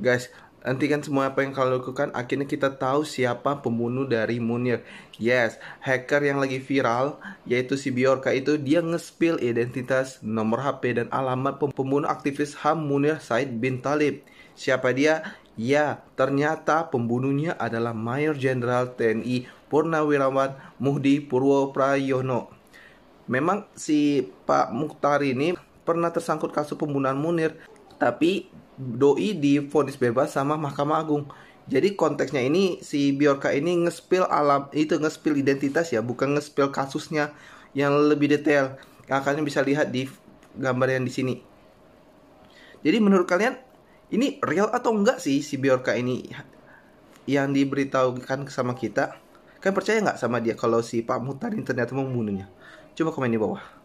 Guys, Nantikan semua apa yang kalian lakukan, akhirnya kita tahu siapa pembunuh dari Munir. Yes, hacker yang lagi viral, yaitu si Biorka itu, dia ngespil identitas, nomor HP, dan alamat pembunuh aktivis HAM Munir Said bin Talib. Siapa dia? Ya, ternyata pembunuhnya adalah Mayor Jenderal TNI Purnawirawan Muhdi Purwo Prayono. Memang si Pak Mukhtar ini pernah tersangkut kasus pembunuhan Munir, tapi doi difonis bebas sama Mahkamah Agung. Jadi konteksnya ini si Biorka ini ngespil alam itu ngespil identitas ya, bukan ngespil kasusnya yang lebih detail. Nah, kalian bisa lihat di gambar yang di sini. Jadi menurut kalian ini real atau enggak sih si Biorka ini yang diberitahukan sama kita? Kalian percaya nggak sama dia kalau si Pak Mutan ini ternyata membunuhnya? Coba komen di bawah.